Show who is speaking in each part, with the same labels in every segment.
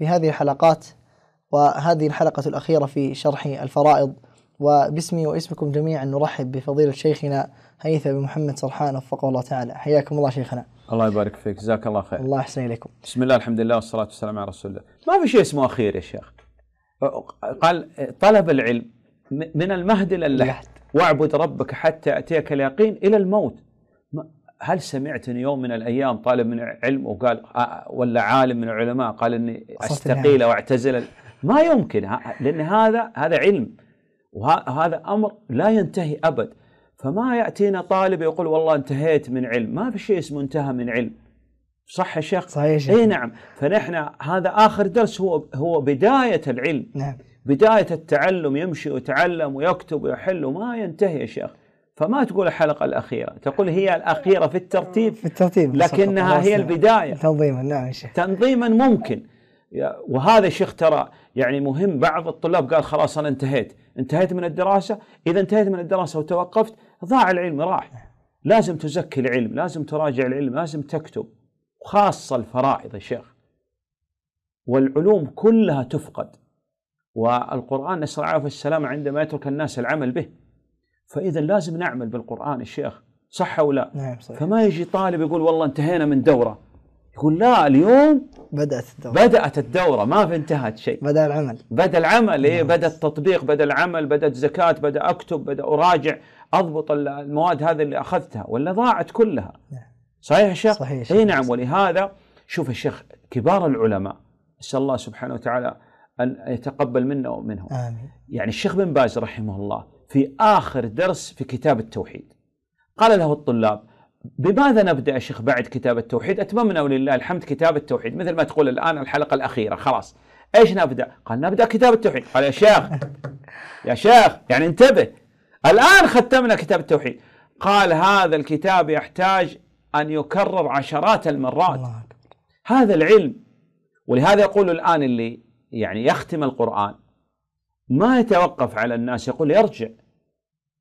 Speaker 1: في هذه الحلقات وهذه الحلقة الأخيرة في شرح الفرائض وباسمي واسمكم جميعا نرحب بفضيلة شيخنا هيثم بن محمد سرحان وفقه الله تعالى حياكم الله شيخنا
Speaker 2: الله يبارك فيك جزاك الله خير
Speaker 1: الله يحسن اليكم
Speaker 2: بسم الله الحمد لله والصلاه والسلام على رسول الله ما في شيء اسمه اخير يا شيخ قال طلب العلم من المهد الى اللحد واعبد ربك حتى ياتيك اليقين الى الموت هل سمعتني يوم من الايام طالب من علم وقال آه، ولا عالم من العلماء قال اني يعني. استقيل او اعتزل ما يمكن لان هذا هذا علم وهذا امر لا ينتهي ابد فما ياتينا طالب يقول والله انتهيت من علم ما في شيء اسمه انتهى من علم صح يا شيخ صحيح اي نعم فنحن هذا اخر درس هو هو بدايه العلم نعم بدايه التعلم يمشي ويتعلم ويكتب ويحل وما ينتهي يا شيخ فما تقول الحلقه الاخيره تقول هي الاخيره في
Speaker 1: الترتيب في الترتيب لكنها هي البدايه تنظيما نعم شيخ
Speaker 2: تنظيما ممكن وهذا الشيخ ترى يعني مهم بعض الطلاب قال خلاص انا انتهيت انتهيت من الدراسه اذا انتهيت من الدراسه وتوقفت ضاع العلم راح لازم تزكي العلم لازم تراجع العلم لازم تكتب خاصه الفرائض يا شيخ والعلوم كلها تفقد والقران نسال الله السلام عندما يترك الناس العمل به فاذا لازم نعمل بالقران الشيخ صح او لا؟
Speaker 1: نعم صحيح. فما
Speaker 2: يجي طالب يقول والله انتهينا من دوره يقول لا اليوم بدات الدوره بدات الدوره ما في انتهت شيء بدا العمل بدا العمل ايه نعم. بدا التطبيق بدا العمل بدا الزكاه بدا اكتب بدا اراجع اضبط المواد هذه اللي اخذتها ولا ضاعت كلها نعم. صحيح يا شيخ؟ صحيح اي نعم ولهذا شوف الشيخ كبار العلماء اسال الله سبحانه وتعالى ان يتقبل منا ومنهم امين يعني الشيخ بن باز رحمه الله في آخر درس في كتاب التوحيد قال له الطلاب بماذا نبدأ يا شيخ بعد كتاب التوحيد أتممنا ولله الحمد كتاب التوحيد مثل ما تقول الآن الحلقة الأخيرة خلاص إيش نبدأ قال نبدأ كتاب التوحيد قال يا شيخ يا شيخ يعني انتبه الآن ختمنا كتاب التوحيد قال هذا الكتاب يحتاج أن يكرر عشرات المرات الله. هذا العلم ولهذا يقول الآن اللي يعني يختم القرآن ما يتوقف على الناس يقول يرجع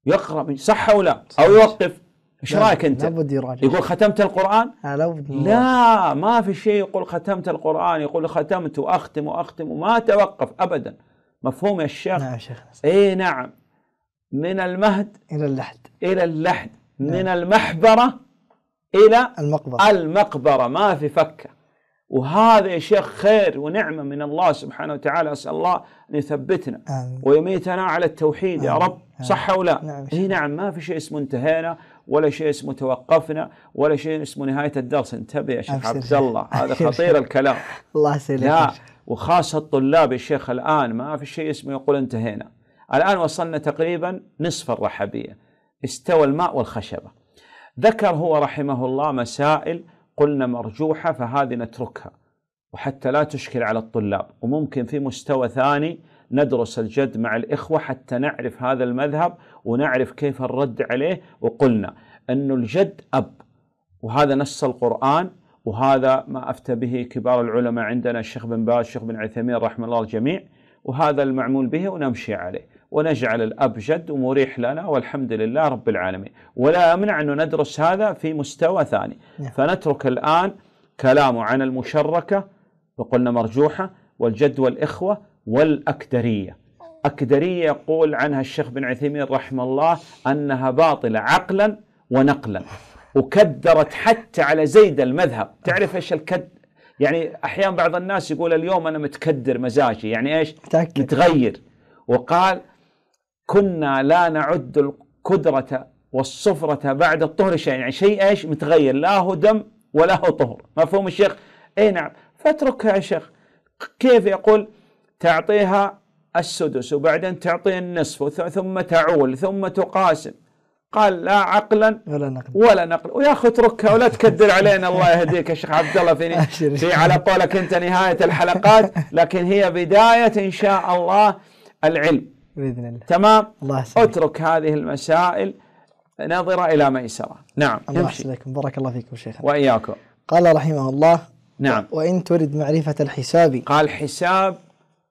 Speaker 2: يقرا صح او لا او يوقف ايش رايك انت؟
Speaker 1: لابد يراجع يقول
Speaker 2: ختمت القران؟
Speaker 1: لابد لا
Speaker 2: ما في شيء يقول ختمت القران يقول ختمت واختم واختم وما توقف ابدا مفهوم يا شيخ؟ نعم شيخ اي نعم من المهد الى اللحد الى اللحد نعم. من المحبره الى المقبره المقبره ما في فكه وهذا يا شيخ خير ونعمه من الله سبحانه وتعالى اسال الله ان يثبتنا آمين. ويميتنا على التوحيد آمين. يا رب صح او لا؟ نعم, إيه نعم ما في شيء اسمه انتهينا ولا شيء اسمه توقفنا ولا شيء اسمه نهايه الدرس انتبه يا شيخ عبد الله هذا خطير الكلام
Speaker 1: الله يسلمك لا
Speaker 2: وخاصه الطلاب يا شيخ الان ما في شيء اسمه يقول انتهينا الان وصلنا تقريبا نصف الرحبيه استوى الماء والخشبه ذكر هو رحمه الله مسائل قلنا مرجوحة فهذه نتركها وحتى لا تشكل على الطلاب وممكن في مستوى ثاني ندرس الجد مع الإخوة حتى نعرف هذا المذهب ونعرف كيف الرد عليه وقلنا أن الجد أب وهذا نص القرآن وهذا ما أفتى به كبار العلماء عندنا الشيخ بن باز الشيخ بن عثيمين رحمه الله الجميع وهذا المعمول به ونمشي عليه ونجعل الأبجد ومريح لنا والحمد لله رب العالمين ولا يمنع أن ندرس هذا في مستوى ثاني نعم. فنترك الآن كلامه عن المشركة وقلنا مرجوحة والجد والإخوة والأكدرية أكدرية يقول عنها الشيخ بن عثيمين رحمه الله أنها باطلة عقلا ونقلا وكدرت حتى على زيد المذهب تعرف إيش الكد يعني أحيانا بعض الناس يقول اليوم أنا متكدر مزاجي يعني إيش متأكد. متغير وقال كنا لا نعد القدرة والصفرة بعد الطهر شيء يعني شيء ايش متغير لا هو دم ولا هو طهر مفهوم الشيخ اي نعم فاتركها يا شيخ كيف يقول تعطيها السدس وبعدين تعطي النصف ثم تعول ثم تقاسم قال لا عقلا ولا نقل ولا نقل ويا اخي اتركها ولا تكدر علينا الله يهديك يا شيخ عبد الله فيني في على قولك انت نهايه الحلقات لكن هي بدايه ان شاء الله العلم باذن الله تمام الله يسلمك اترك هذه المسائل نظره الى ميسره
Speaker 1: نعم الله يسلمك بارك الله فيكم شيخنا واياكم قال رحمه الله نعم وان ترد معرفه الحساب قال
Speaker 2: حساب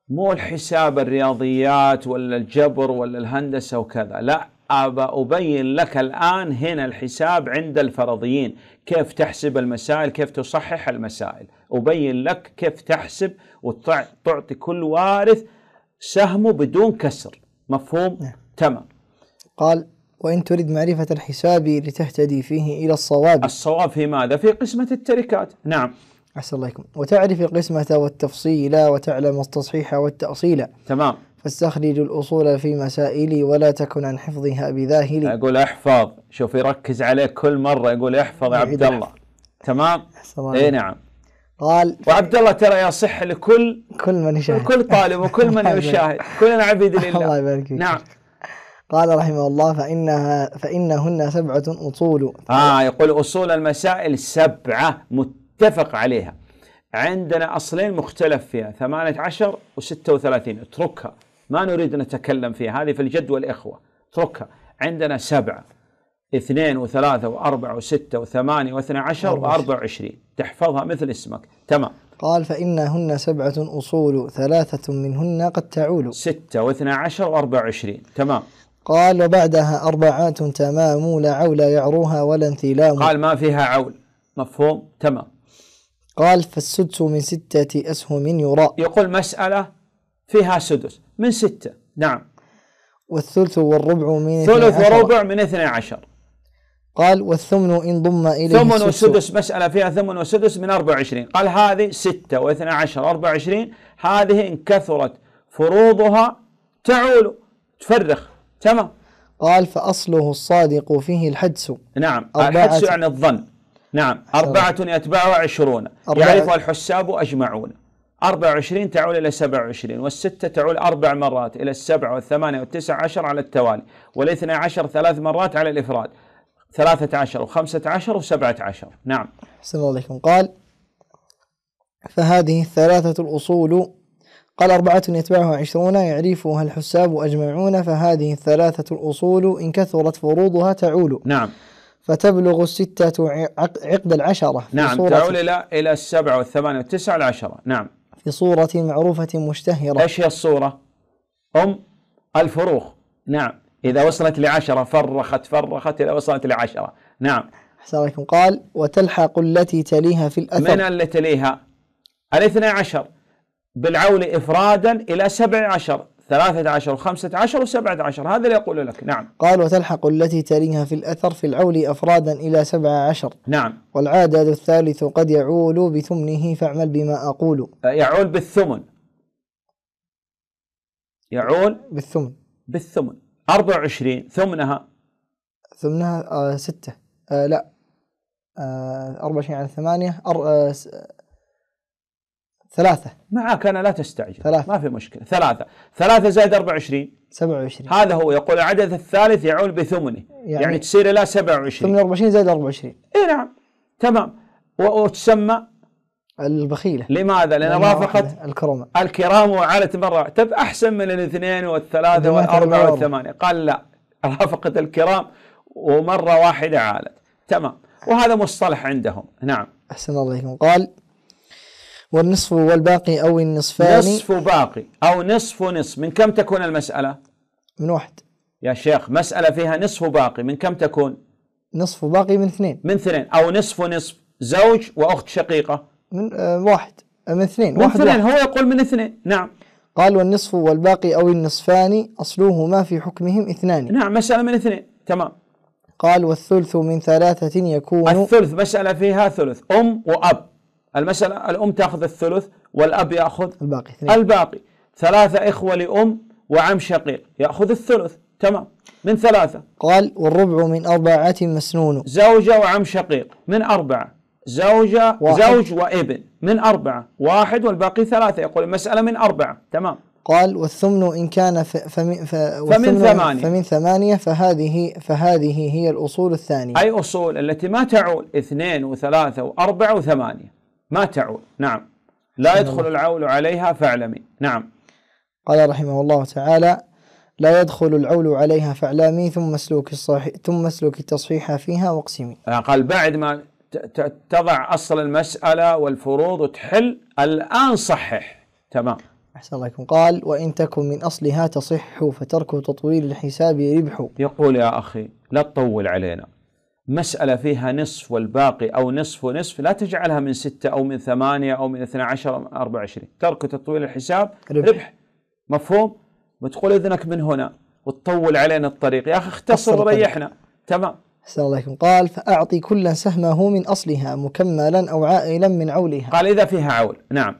Speaker 2: مو الحساب الرياضيات ولا الجبر ولا الهندسه وكذا لا أبا أبين لك الآن هنا الحساب عند الفرضيين كيف تحسب المسائل كيف تصحح المسائل أبين لك كيف تحسب وتعطي كل وارث سهمه بدون كسر مفهوم نعم. تمام
Speaker 1: قال وإن تريد معرفة الحساب لتهتدي فيه إلى الصواب الصواب
Speaker 2: في ماذا؟ في قسمة التركات نعم
Speaker 1: أحسن الله عليكم وتعرف القسمة والتفصيل وتعلم التصحيح والتأصيل تمام فاستخرج الأصول في مسائلي ولا تكن عن حفظها بذاهلي
Speaker 2: أقول احفظ شوف يركز عليك كل مرة يقول احفظ يا نعم، عبد الله تمام؟ أحسن الله إيه نعم قال وعبد الله ترى يصح لكل
Speaker 1: كل من يشاهد كل
Speaker 2: طالب وكل من يشاهد كلنا عبيد لله الله يبارك فيك نعم
Speaker 1: قال رحمه الله فإنها فإنهن سبعة أصول
Speaker 2: آه يقول أصول المسائل سبعة متفق عليها عندنا أصلين مختلف فيها ثمانية عشر وستة وثلاثين اتركها ما نريد نتكلم فيها هذه في الجد والإخوة اتركها عندنا سبعة اثنين وثلاثة وأربعة وستة وثمانية واثنى
Speaker 1: عشر وأربعة وعشرين تحفظها مثل اسمك تمام قال فإنهن سبعة أصول ثلاثة منهن قد تعول ستة
Speaker 2: واثنى عشر وأربعة وعشرين تمام
Speaker 1: قال وبعدها أربعات تمام لا عول يعروها ولا انثلام قال ما
Speaker 2: فيها عول
Speaker 1: مفهوم تمام قال فالسدس من ستة أسهم يرى يقول مسألة فيها سدس من ستة نعم والثلث والربع من ثلث وربع
Speaker 2: من اثنى عشر
Speaker 1: قال والثمن إن ضم إليه ثمن وسدس
Speaker 2: مسألة فيها ثمن وسدس من 24 قال هذه 6 و12 24 هذه إن كثرت فروضها تعول تفرخ تمام
Speaker 1: قال فأصله الصادق فيه الحدس
Speaker 2: نعم الحدس يعني الظن نعم أربعة يتبعها عشرون يعرفها الحساب أجمعون 24 تعول إلى 27 والستة تعول أربع مرات إلى السبعة والثمانية والتسعة عشر على التوالي والاثنى عشر ثلاث مرات على الإفراد ثلاثة عشر وخمسة عشر وسبعة عشر نعم
Speaker 1: أحسن الله عليكم قال فهذه الثلاثة الأصول قال أربعة يتبعها عشرون يعرفها الحساب أجمعون فهذه الثلاثة الأصول إن كثرت فروضها تعول نعم فتبلغ الستة عقد العشرة نعم تعول
Speaker 2: إلى إلى السبعة والثمانية والتسعة والعشرة نعم
Speaker 1: في صورة معروفة مشتهرة إيش هي الصورة؟ أم الفروخ نعم
Speaker 2: إذا وصلت لعشرة فرخت فرخت إذا وصلت لعشرة نعم
Speaker 1: أحسن قال وتلحق التي تليها في الأثر من
Speaker 2: التي تليها الاثنى عشر بالعول إفرادا إلى سبع عشر ثلاثة عشر وخمسة عشر وسبعة عشر هذا اللي يقول
Speaker 1: لك نعم قال وتلحق التي تليها في الأثر في العول أفرادا إلى سبعة عشر نعم والعدد الثالث قد يعول بثمنه فاعمل بما أقول
Speaker 2: يعول بالثمن يعول بالثمن بالثمن 24 ثمنها
Speaker 1: ثمنها آه ستة آه لا آه 24 على 8 أر... آه س... ثلاثة معك أنا لا تستعجل ثلاثة ما في مشكلة ثلاثة ثلاثة زائد 24 27 هذا هو
Speaker 2: يقول العدد الثالث يعول بثمنه يعني, يعني تصير إلى 27
Speaker 1: ثمن 24 زائد 24 إي نعم تمام وتسمى البخيلة
Speaker 2: لماذا؟ لأن رافقت الكرامه الكرامه وعالة مره تب أحسن من الاثنين والثلاثة والأربعة والثمانية قال لا رافقت الكرام ومرة واحدة عالت تمام وهذا مصطلح عندهم نعم
Speaker 1: أحسن الله إليكم قال والنصف والباقي أو النصفان نصف
Speaker 2: باقي أو نصف نصف من كم تكون المسألة؟ من واحد يا شيخ مسألة فيها نصف باقي من كم تكون؟
Speaker 1: نصف باقي من اثنين من
Speaker 2: اثنين أو نصف نصف زوج وأخت شقيقة
Speaker 1: من آه، واحد آه، من اثنين من واحد اثنين واحد. هو يقول من اثنين نعم قال والنصف والباقي أو النصفان أصلهما في حكمهم اثنان نعم مسألة من اثنين تمام قال والثلث من ثلاثة يكون الثلث
Speaker 2: مسألة فيها ثلث أم وأب المسألة الأم تأخذ الثلث والأب يأخذ الباقي اثنين. الباقي ثلاثة إخوة لأم وعم شقيق يأخذ الثلث تمام من ثلاثة
Speaker 1: قال والربع من أربعة مسنون
Speaker 2: زوجة وعم شقيق من أربعة زوجة واحد. زوج وابن من أربعة واحد والباقي ثلاثة يقول المسألة من أربعة تمام
Speaker 1: قال والثمن إن كان فمن, فمن ثمانية فمن ثمانية فهذه فهذه هي الأصول الثانية
Speaker 2: أي أصول التي ما تعول اثنين وثلاثة وأربعة وثمانية ما تعول نعم لا نعم. يدخل العول عليها فاعلمي نعم
Speaker 1: قال رحمه الله تعالى لا يدخل العول عليها فاعلمي ثم اسلك الصحيح ثم اسلك التصحيح فيها واقسمي
Speaker 2: قال بعد ما تضع اصل المساله والفروض وتحل الان صحح تمام
Speaker 1: أحسن الله يكون قال وإن تكن من أصلها تصح فترك تطويل الحساب ربح
Speaker 2: يقول يا أخي لا تطول علينا مسألة فيها نصف والباقي أو نصف ونصف لا تجعلها من ستة أو من ثمانية أو من اثنى عشر أو من أربعة ترك تطويل الحساب ربح, ربح. مفهوم وتقول إذنك من هنا وتطول علينا الطريق يا أخي اختصر وريحنا تمام
Speaker 1: الله عليكم قال فأعطي كل سهمه من أصلها مكملا أو عائلا من عولها
Speaker 2: قال إذا فيها عول نعم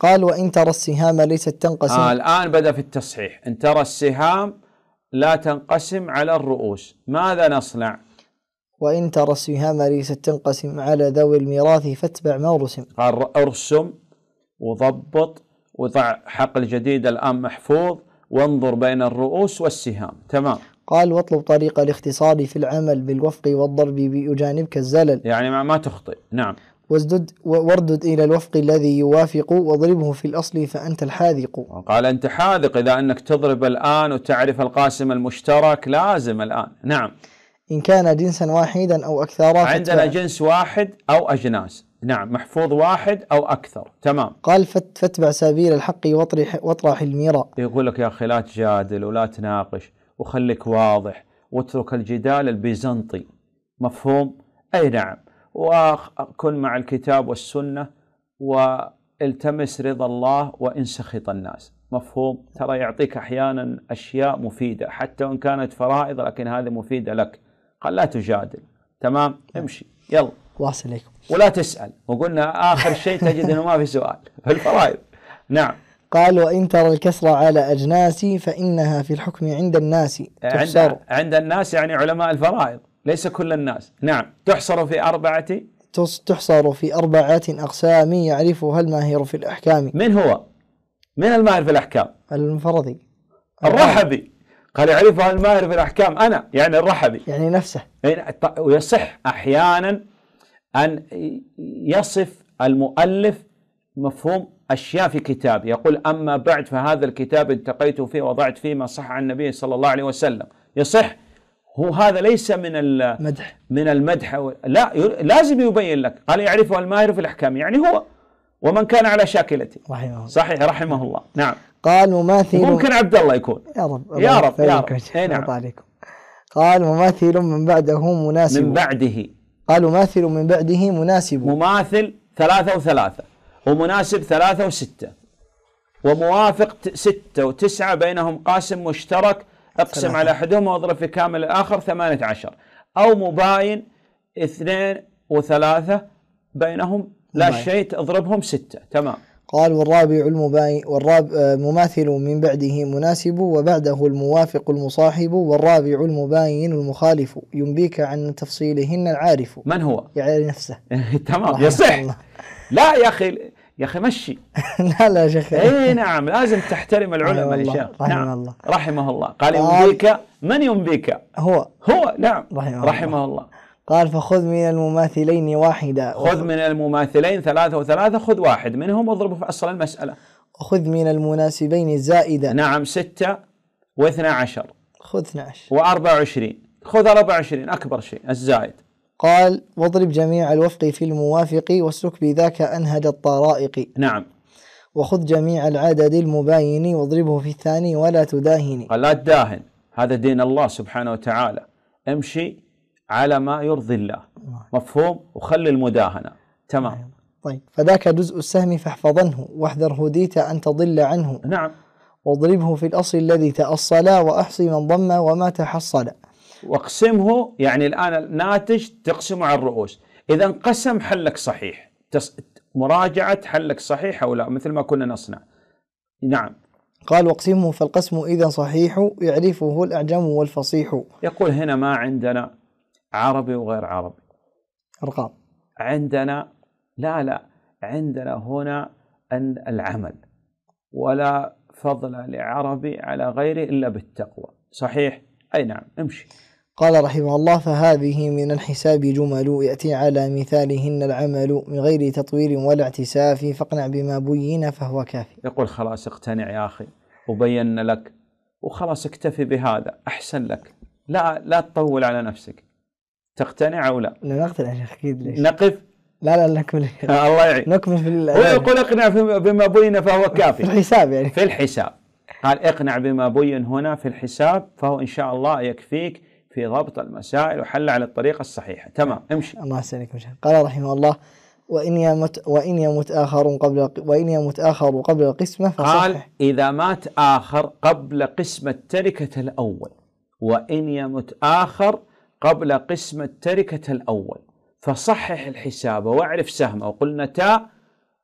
Speaker 1: قال وإن ترى السهام ليست تنقسم آه
Speaker 2: الآن بدأ في التصحيح إن ترى السهام لا تنقسم على الرؤوس ماذا نصنع
Speaker 1: وإن ترى السهام ليست تنقسم على ذوي الميراث فاتبع ما رسم
Speaker 2: قال أرسم وضبط وضع حقل جديد الآن محفوظ وانظر بين الرؤوس والسهام تمام
Speaker 1: قال واطلب طريق الاختصار في العمل بالوفق والضرب بأجانبك الزلل يعني ما, ما
Speaker 2: تخطئ نعم
Speaker 1: وازدد واردد إلى الوفق الذي يوافق واضربه في الأصل فأنت الحاذق
Speaker 2: قال أنت حاذق إذا أنك تضرب الآن وتعرف القاسم المشترك لازم الآن نعم
Speaker 1: إن كان جنسا واحدا أو أكثر عندنا
Speaker 2: جنس واحد أو أجناس نعم محفوظ واحد أو أكثر تمام
Speaker 1: قال فاتبع سبيل الحق واطرح, واطرح الميرة
Speaker 2: يقول لك يا أخي لا تجادل ولا تناقش وخليك واضح واترك الجدال البيزنطي مفهوم؟ أي نعم وكن مع الكتاب والسنة والتمس رضا الله وإن سخط الناس مفهوم؟ ترى يعطيك أحيانا أشياء مفيدة حتى وإن كانت فرائض لكن هذه مفيدة لك قال لا تجادل تمام؟ امشي يلا واصل ولا تسأل وقلنا آخر شيء تجد أنه ما في سؤال في الفرائض نعم
Speaker 1: قال وإن ترى الكسرة على أجناس فإنها في الحكم عند الناس تحصر عند,
Speaker 2: عند الناس يعني علماء الفرائض ليس كل الناس نعم تحصر في أربعة
Speaker 1: تحصر في أربعة أقسام يعرفها الماهر في الأحكام من هو؟ من الماهر في الأحكام؟ المفرضي
Speaker 2: الرحبي قال يعرفها الماهر في الأحكام أنا يعني الرحبي يعني نفسه إيه، ويصح أحيانا أن يصف المؤلف مفهوم أشياء في كتاب يقول أما بعد فهذا الكتاب التقيت فيه وضعت فيه ما صح عن النبي صلى الله عليه وسلم يصح هو هذا ليس من المدح من المدح لا لازم يبين لك قال يعرفها الماهر في الأحكام يعني هو ومن كان على شاكلته رحمه الله صحيح رحمه
Speaker 1: الله نعم قال مماثل ممكن عبد الله يكون يا رب يا رب يا رب اي نعم عليكم قال مماثل من بعده مناسب من بعده قال مماثل من بعده مناسب مماثل
Speaker 2: ثلاثة وثلاثة ومناسب ثلاثة وستة وموافق ستة وتسعة بينهم قاسم مشترك اقسم ثلاثة. على أحدهم واضرب في كامل الآخر ثمانية عشر أو مباين اثنين وثلاثة بينهم لا مباين. شيء اضربهم ستة تمام
Speaker 1: قال والرابع المباين والراب آه، مماثل من بعده مناسب وبعده الموافق المصاحب والرابع المباين المخالف ينبيك عن تفصيلهن العارف من هو؟ يعني نفسه
Speaker 2: تمام يصح لا يا اخي يا اخي
Speaker 1: مشي لا لا يا شيخ اي
Speaker 2: نعم لازم تحترم العلماء يا شيخ رحمه نعم، الله رحمه الله قال ينبيك من ينبيك
Speaker 1: هو هو نعم رحمه, رحمه الله. الله قال فخذ من المماثلين واحدا خذ
Speaker 2: من المماثلين ثلاثة وثلاثة خذ واحد منهم واضربه في أصل المسألة وخذ من المناسبين زائدا نعم ستة واثنى عشر
Speaker 1: خذ 12
Speaker 2: و وعشرين خذ 24 وعشرين أكبر شيء الزائد
Speaker 1: قال واضرب جميع الوفق في الموافق واسلك بذاك أنهج الطرائق نعم وخذ جميع العدد المباين واضربه في الثاني ولا تداهن
Speaker 2: لا تداهن هذا دين الله سبحانه وتعالى امشي على ما يرضي الله مفهوم وخلي المداهنة تمام أيوة.
Speaker 1: طيب فذاك جزء السهم فاحفظنه واحذر هديت أن تضل عنه نعم واضربه في الأصل الذي تأصلا وأحصي من ضم وما تحصل
Speaker 2: واقسمه يعني الآن الناتج تقسمه على الرؤوس إذا انقسم حلك صحيح تص... مراجعة حلك صحيح أو لا مثل ما كنا نصنع
Speaker 1: نعم قال واقسمه فالقسم إذا صحيح يعرفه الأعجم والفصيح
Speaker 2: يقول هنا ما عندنا عربي وغير عربي أرقام عندنا لا لا عندنا هنا أن العمل ولا فضل لعربي على غيره إلا بالتقوى صحيح؟ أي نعم
Speaker 1: امشي قال رحمه الله فهذه من الحساب جمل يأتي على مثالهن العمل من غير تطوير ولا اعتساف فاقنع بما بين فهو كافي
Speaker 2: يقول خلاص اقتنع يا أخي وبينا لك وخلاص اكتفي بهذا أحسن لك لا لا تطول على نفسك تقتنع أو لا
Speaker 1: لا نقتنع يا أكيد ليش نقف لا لا نكمل آه،
Speaker 2: الله يعين نكمل في هو يقول اقنع بما بين فهو كافي في
Speaker 1: الحساب يعني في الحساب
Speaker 2: قال اقنع بما بين هنا في الحساب فهو إن شاء الله يكفيك في ضبط المسائل وحل على الطريقة الصحيحة تمام
Speaker 1: امشي الله يسلمك قال رحمه الله وإن يمت وإن يمت آخر قبل وإن يمت آخر قبل القسمة فصحح
Speaker 2: قال إذا مات آخر قبل قسمة تركة الأول وإن يمت آخر قبل قسمة تركة الأول فصحح الحساب واعرف سهمه وقلنا تاء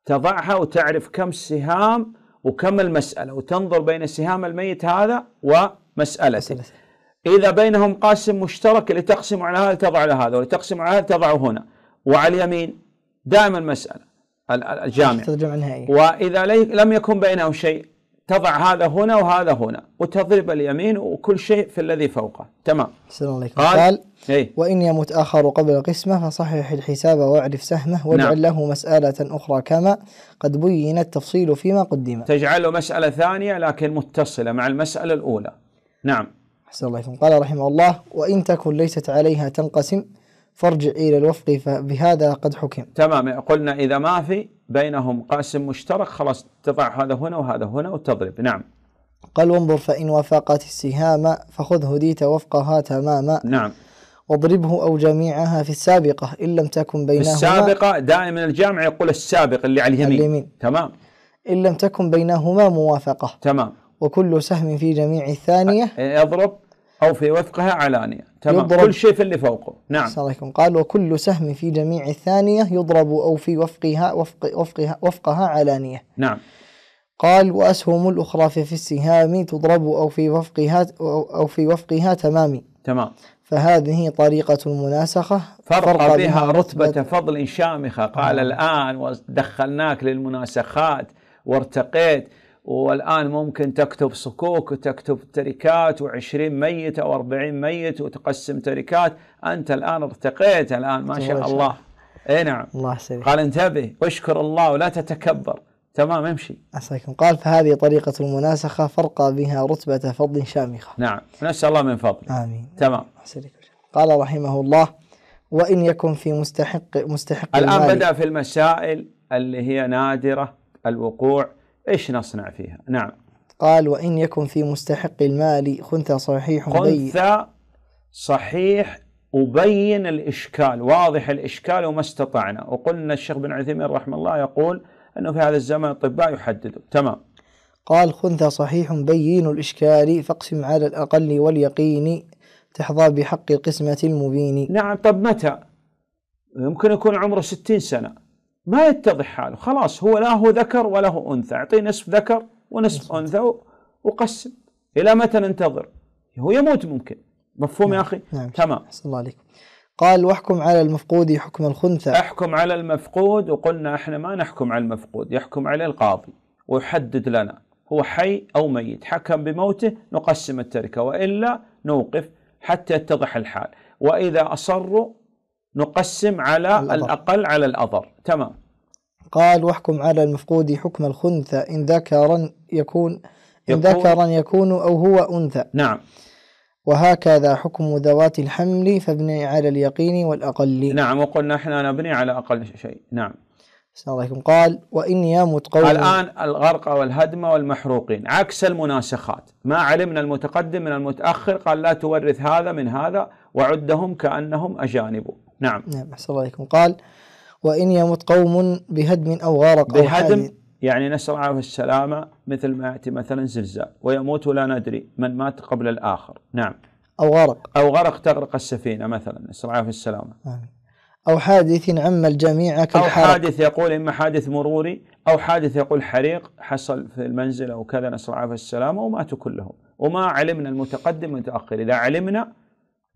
Speaker 2: تضعها وتعرف كم سهام وكم المسألة وتنظر بين سهام الميت هذا ومسألته إذا بينهم قاسم مشترك لتقسم على هذا تضع على هذا ولتقسم على هذا تضعه هنا وعلى اليمين دائما المسألة الجامع وإذا لم يكن بينهم شيء تضع هذا هنا وهذا هنا وتضرب اليمين وكل شيء في الذي فوقه
Speaker 1: تمام عليكم. قال, قال ايه؟ وإن يمت آخر قبل القسمة فصحح الحساب واعرف سهمه نعم. واجعل نعم. له مسألة أخرى كما قد بين التفصيل فيما قدم
Speaker 2: تجعله مسألة ثانية لكن متصلة مع المسألة الأولى نعم أحسن الله يفهم
Speaker 1: قال رحمه الله وإن تكن ليست عليها تنقسم فارجع إلى الوفق فبهذا قد حكم
Speaker 2: تمام قلنا إذا ما في بينهم قاسم مشترك خلاص تضع هذا هنا وهذا هنا وتضرب نعم
Speaker 1: قال وانظر فإن وافقت السهام فخذ هديت وفقها تماما نعم واضربه أو جميعها في السابقة إن لم تكن بينهما السابقة
Speaker 2: دائما الجامع يقول السابق اللي على اليمين, اليمين. تمام
Speaker 1: إن لم تكن بينهما موافقة تمام وكل سهم في جميع الثانية
Speaker 2: يضرب أو في وفقها علانية تمام يضرب كل شيء في اللي فوقه نعم عليكم
Speaker 1: قال وكل سهم في جميع الثانية يضرب أو في وفقها وفق وفقها وفقها علانية نعم قال وأسهم الأخرى في في السهام تضرب أو في وفقها أو في وفقها تمامي تمام فهذه طريقة المناسخة فرق, فرق بها رتبة,
Speaker 2: فضل شامخة قال آه. الآن ودخلناك للمناسخات وارتقيت والآن ممكن تكتب صكوك وتكتب تركات و20 ميت أو 40 ميت وتقسم تركات أنت الآن ارتقيت الآن ما شاء الله اي نعم الله يسلمك قال انتبه واشكر الله ولا تتكبر تمام امشي
Speaker 1: عساكم قال فهذه طريقة المناسخة فرق بها رتبة فضل شامخة
Speaker 2: نعم نسأل الله من فضل آمين تمام
Speaker 1: أحسنك. قال رحمه الله وإن يكن في مستحق مستحق الآن بدأ
Speaker 2: في المسائل اللي هي نادرة الوقوع ايش نصنع فيها؟ نعم.
Speaker 1: قال وان يكن في مستحق المال خنثى صحيح مبين
Speaker 2: خنثى صحيح أبين الإشكال واضح الإشكال وما استطعنا وقلنا الشيخ بن عثيمين رحمه الله يقول أنه في هذا الزمن الأطباء يحددوا تمام
Speaker 1: قال خنثى صحيح بين الإشكال فاقسم على الأقل واليقين تحظى بحق القسمة المبين
Speaker 2: نعم طب متى يمكن يكون عمره ستين سنة ما يتضح حاله خلاص هو لا هو ذكر ولا هو أنثى أعطيه نصف ذكر ونصف أنثى وقسم إلى متى ننتظر هو يموت ممكن
Speaker 1: مفهوم نعم. يا أخي نعم. تمام صلى الله عليك قال واحكم على المفقود حكم الخنثى
Speaker 2: احكم على المفقود وقلنا احنا ما نحكم على المفقود يحكم عليه القاضي ويحدد لنا هو حي او ميت حكم بموته نقسم التركه والا نوقف حتى يتضح الحال واذا اصروا نقسم على الأقل على الأضر تمام
Speaker 1: قال واحكم على المفقود حكم الخنثى إن ذكرا يكون إن ذكرا يكون أو هو أنثى نعم وهكذا حكم ذوات الحمل فابني على اليقين والأقل نعم
Speaker 2: وقلنا احنا نبني على أقل شيء نعم
Speaker 1: عليكم قال وإن يمت قوم الآن
Speaker 2: الغرق والهدم والمحروقين عكس المناسخات ما علمنا المتقدم من المتأخر قال لا تورث هذا من هذا وعدهم كأنهم أجانب نعم
Speaker 1: نعم أحسن الله عليكم قال وإن يمت قوم بهدم أو غرق أو بهدم
Speaker 2: يعني نسرع في السلامة مثل ما يأتي مثلا زلزال ويموت لا ندري من مات قبل الآخر نعم أو غرق أو غرق تغرق السفينة مثلا نسرع في السلامة
Speaker 1: نعم أو حادث عم الجميع أو
Speaker 2: حادث يقول إما حادث مروري أو حادث يقول حريق حصل في المنزل أو كذا نسرع في السلامة وماتوا كلهم وما علمنا المتقدم والمتأخر إذا علمنا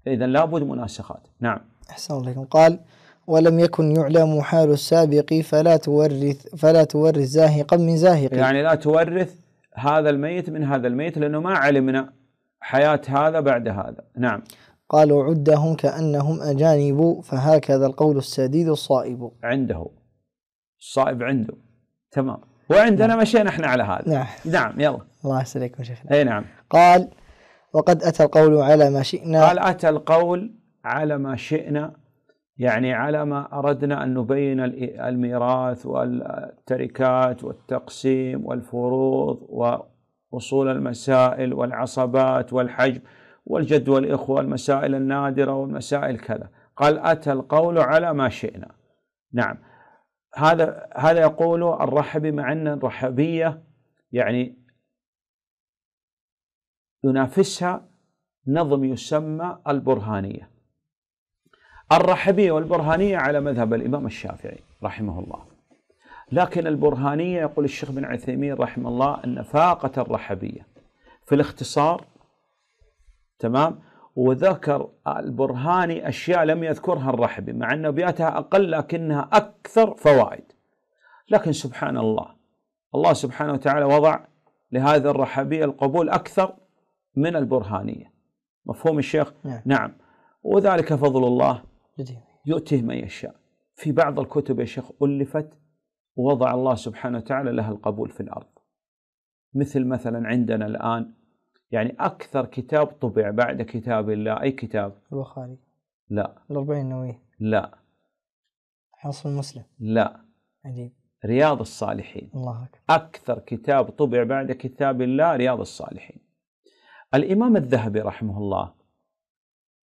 Speaker 2: إذا لابد مناسخات نعم
Speaker 1: أحسن الله قال ولم يكن يعلم حال السابق فلا تورث فلا تورث زاهقا من زاهق
Speaker 2: يعني لا تورث هذا الميت من هذا الميت لأنه ما علمنا حياة هذا بعد هذا نعم
Speaker 1: قالوا عدهم كأنهم أجانب فهكذا القول السديد الصائب
Speaker 2: عنده الصائب عنده تمام وعندنا نعم. مشينا احنا على هذا نعم نعم يلا
Speaker 1: الله يسلمك يا شيخنا اي نعم قال وقد أتى القول على ما شئنا
Speaker 2: قال أتى القول على ما شئنا يعني على ما أردنا أن نبين الميراث والتركات والتقسيم والفروض وأصول المسائل والعصبات والحجم والجد والإخوة المسائل النادرة والمسائل كذا قال أتى القول على ما شئنا نعم هذا هذا يقول الرحبي مع أن الرحبية يعني ينافسها نظم يسمى البرهانيه الرحبية والبرهانية على مذهب الإمام الشافعي رحمه الله لكن البرهانية يقول الشيخ بن عثيمين رحمه الله أن فاقت الرحبية في الاختصار تمام وذكر البرهاني أشياء لم يذكرها الرحبي مع أن أبياتها أقل لكنها أكثر فوائد لكن سبحان الله الله سبحانه وتعالى وضع لهذا الرحبية القبول أكثر من البرهانية مفهوم الشيخ؟ نعم, نعم. وذلك فضل الله يؤتيه من يشاء في بعض الكتب يا شيخ ألفت ووضع الله سبحانه وتعالى لها القبول في الأرض مثل مثلا عندنا الآن يعني أكثر كتاب طبع بعد كتاب الله أي كتاب البخاري لا
Speaker 1: الأربعين النووية لا حصن مسلم لا عجيب
Speaker 2: رياض الصالحين الله أكبر أكثر كتاب طبع بعد كتاب الله رياض الصالحين الإمام الذهبي رحمه الله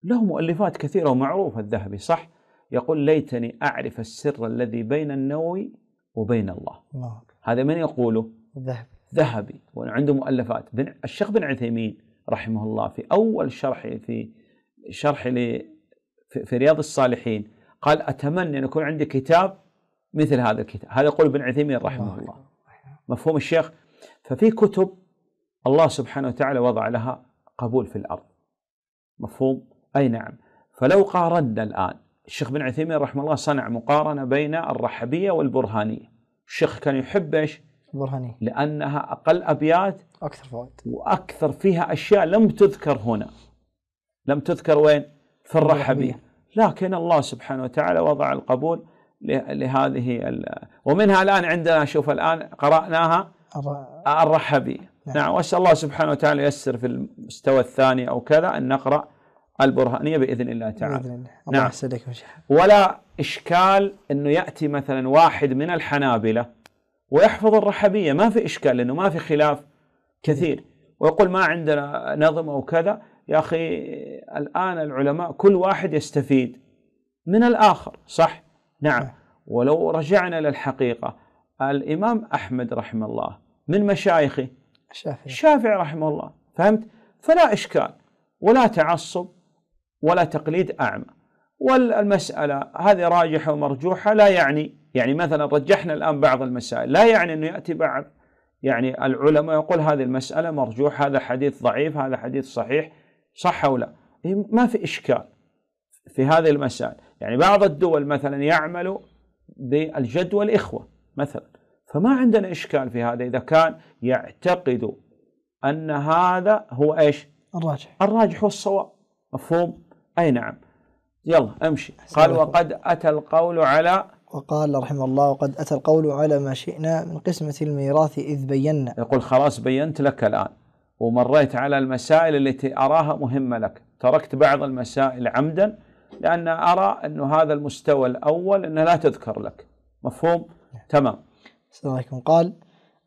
Speaker 2: له مؤلفات كثيرة ومعروفة الذهبي صح يقول ليتني أعرف السر الذي بين النووي وبين الله, الله. هذا من يقوله الذهبي ذهبي وعنده مؤلفات بن الشيخ بن عثيمين رحمه الله في أول شرحه في شرح ل في رياض الصالحين قال أتمنى أن يكون عندي كتاب مثل هذا الكتاب هذا يقول ابن عثيمين رحمه الله, الله. مفهوم الشيخ ففي كتب الله سبحانه وتعالى وضع لها قبول في الأرض مفهوم أي نعم فلو قارنا الآن الشيخ بن عثيمين رحمه الله صنع مقارنة بين الرحبية والبرهانية الشيخ كان يحب إيش البرهانية لأنها أقل أبيات أكثر فوائد وأكثر فيها أشياء لم تذكر هنا لم تذكر وين في الرحبية لكن الله سبحانه وتعالى وضع القبول لهذه ومنها الآن عندنا شوف الآن قرأناها الرحبية نعم, نعم وأسأل الله سبحانه وتعالى ييسر في المستوى الثاني أو كذا أن نقرأ البرهانيه باذن الله تعالى باذن الله الله نعم. يسعدك ولا اشكال انه ياتي مثلا واحد من الحنابله ويحفظ الرحبيه ما في اشكال لانه ما في خلاف كثير ويقول ما عندنا نظم او كذا يا اخي الان العلماء كل واحد يستفيد من الاخر صح نعم ولو رجعنا للحقيقه الامام احمد رحمه الله من مشايخه الشافعي الشافعي رحمه الله فهمت فلا اشكال ولا تعصب ولا تقليد أعمى والمسألة هذه راجحة ومرجوحة لا يعني يعني مثلا رجحنا الآن بعض المسائل لا يعني أنه يأتي بعض يعني العلماء يقول هذه المسألة مرجوح هذا حديث ضعيف هذا حديث صحيح صح أو لا إيه، ما في إشكال في هذه المسائل يعني بعض الدول مثلا يعمل بالجد والإخوة مثلا فما عندنا إشكال في هذا إذا كان يعتقد أن هذا هو إيش الراجح الراجح والصواب مفهوم أي نعم يلا امشي قال وقد أتى القول على
Speaker 1: وقال رحمه الله وقد أتى القول على ما شئنا من قسمة الميراث إذ بينا يقول خلاص
Speaker 2: بينت لك الآن ومريت على المسائل التي أراها مهمة لك تركت بعض المسائل عمدا لأن أرى أن هذا المستوى الأول أنه لا تذكر لك
Speaker 1: مفهوم؟ نعم. تمام السلام عليكم قال